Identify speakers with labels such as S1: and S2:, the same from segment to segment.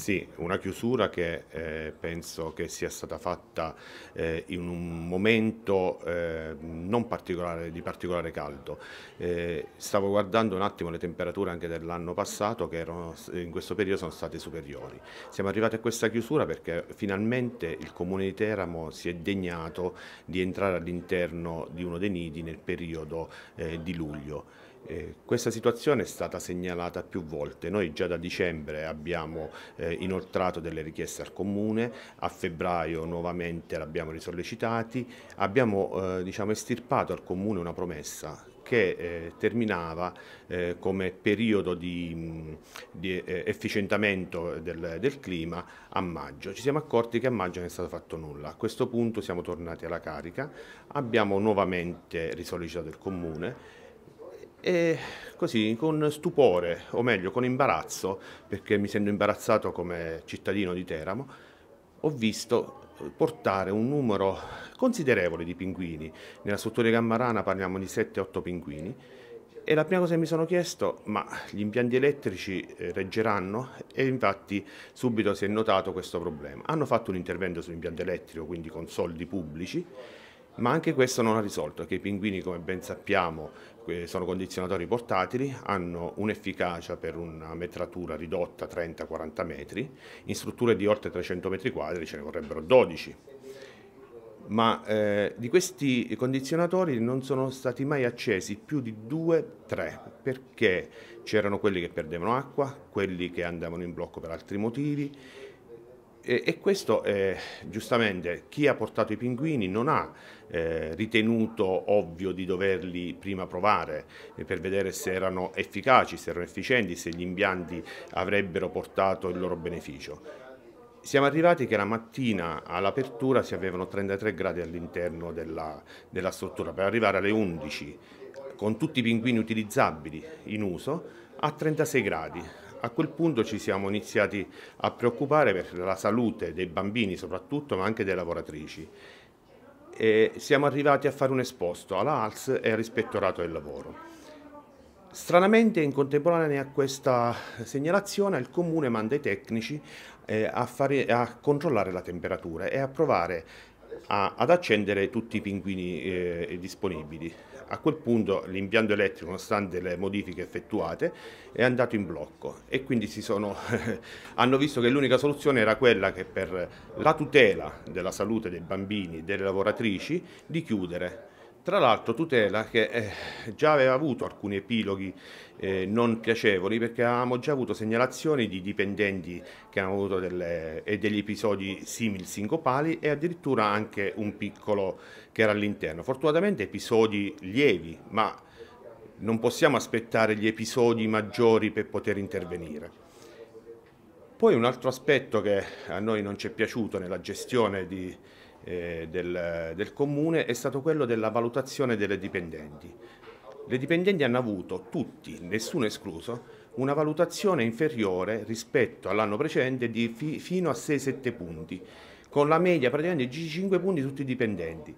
S1: Sì, una chiusura che eh, penso che sia stata fatta eh, in un momento eh, non particolare, di particolare caldo. Eh, stavo guardando un attimo le temperature anche dell'anno passato che erano, eh, in questo periodo sono state superiori. Siamo arrivati a questa chiusura perché finalmente il comune di Teramo si è degnato di entrare all'interno di uno dei nidi nel periodo eh, di luglio. Eh, questa situazione è stata segnalata più volte, noi già da dicembre abbiamo eh, inoltrato delle richieste al Comune, a febbraio nuovamente l'abbiamo risollecitati, abbiamo eh, diciamo, estirpato al Comune una promessa che eh, terminava eh, come periodo di, di eh, efficientamento del, del, clima a maggio. Ci siamo accorti che a maggio non è stato fatto nulla. A questo punto siamo tornati alla carica, abbiamo nuovamente risollecitato il Comune e così con stupore, o meglio con imbarazzo, perché mi sento imbarazzato come cittadino di Teramo, ho visto portare un numero considerevole di pinguini. Nella struttura di Gammarana parliamo di 7-8 pinguini. E la prima cosa che mi sono chiesto, ma gli impianti elettrici eh, reggeranno? E infatti subito si è notato questo problema. Hanno fatto un intervento sull'impianto elettrico, quindi con soldi pubblici, ma anche questo non ha risolto, che i pinguini come ben sappiamo sono condizionatori portatili, hanno un'efficacia per una metratura ridotta 30-40 metri, in strutture di oltre 300 metri quadri ce ne vorrebbero 12. Ma eh, di questi condizionatori non sono stati mai accesi più di 2-3 perché c'erano quelli che perdevano acqua, quelli che andavano in blocco per altri motivi, e, e questo eh, giustamente chi ha portato i pinguini non ha eh, ritenuto ovvio di doverli prima provare eh, per vedere se erano efficaci, se erano efficienti, se gli impianti avrebbero portato il loro beneficio. Siamo arrivati che la mattina all'apertura si avevano 33 gradi all'interno della, della struttura per arrivare alle 11 con tutti i pinguini utilizzabili in uso a 36 gradi. A quel punto ci siamo iniziati a preoccupare per la salute dei bambini soprattutto, ma anche dei lavoratrici. E siamo arrivati a fare un esposto alla ALS e all'ispettorato del lavoro. Stranamente in contemporanea a questa segnalazione il comune manda i tecnici eh, a, fare, a, controllare la temperatura e a provare a, ad accendere tutti i pinguini eh, disponibili. A quel punto l'impianto elettrico, nonostante le modifiche effettuate, è andato in blocco e quindi sono, hanno visto che l'unica soluzione era quella che per la tutela della salute dei bambini e delle lavoratrici di chiudere tra l'altro tutela che eh, già aveva avuto alcuni epiloghi eh, non piacevoli perché avevamo già avuto segnalazioni di dipendenti che hanno avuto delle, degli episodi simili sincopali e addirittura anche un piccolo che era all'interno. Fortunatamente episodi lievi, ma non possiamo aspettare gli episodi maggiori per poter intervenire. Poi un altro aspetto che a noi non ci è piaciuto nella gestione di, eh, del, del comune è stato quello della valutazione delle dipendenti. Le dipendenti hanno avuto tutti, nessuno escluso, una valutazione inferiore rispetto all'anno precedente di fi fino a 6-7 punti, con la media praticamente di 5 punti tutti i dipendenti.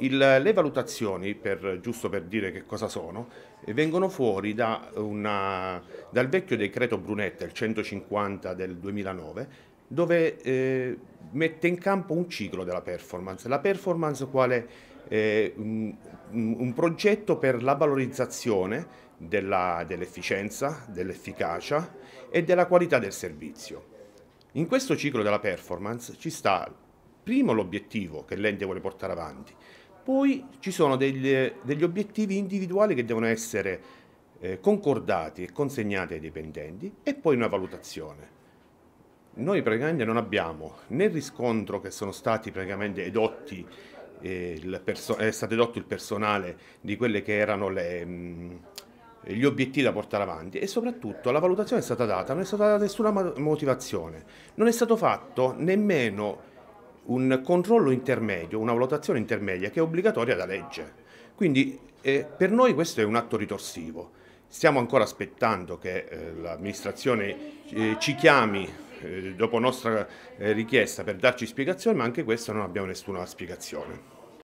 S1: Il, le valutazioni, per, giusto per dire che cosa sono, vengono fuori da una, dal vecchio decreto Brunetta, il 150 del 2009, dove eh, mette in campo un ciclo della performance. La performance quale eh, un, un, progetto per la valorizzazione dell'efficienza, dell'efficacia e della qualità del servizio. In questo ciclo della performance ci sta primo l'obiettivo che l'ente vuole portare avanti, poi ci sono degli, degli obiettivi individuali che devono essere eh, concordati e consegnati ai dipendenti e poi una valutazione noi praticamente non abbiamo né riscontro che sono stati praticamente edotti eh, è stato edotto il personale di quelli che erano le, mm, gli obiettivi da portare avanti e soprattutto la valutazione è stata data, non è stata data nessuna motivazione, non è stato fatto nemmeno un controllo intermedio, una valutazione intermedia che è obbligatoria da legge. Quindi eh, per noi questo è un atto ritorsivo. Stiamo ancora aspettando che eh, l'amministrazione eh, ci chiami eh, dopo nostra eh, richiesta per darci spiegazioni, ma anche questa non abbiamo nessuna spiegazione.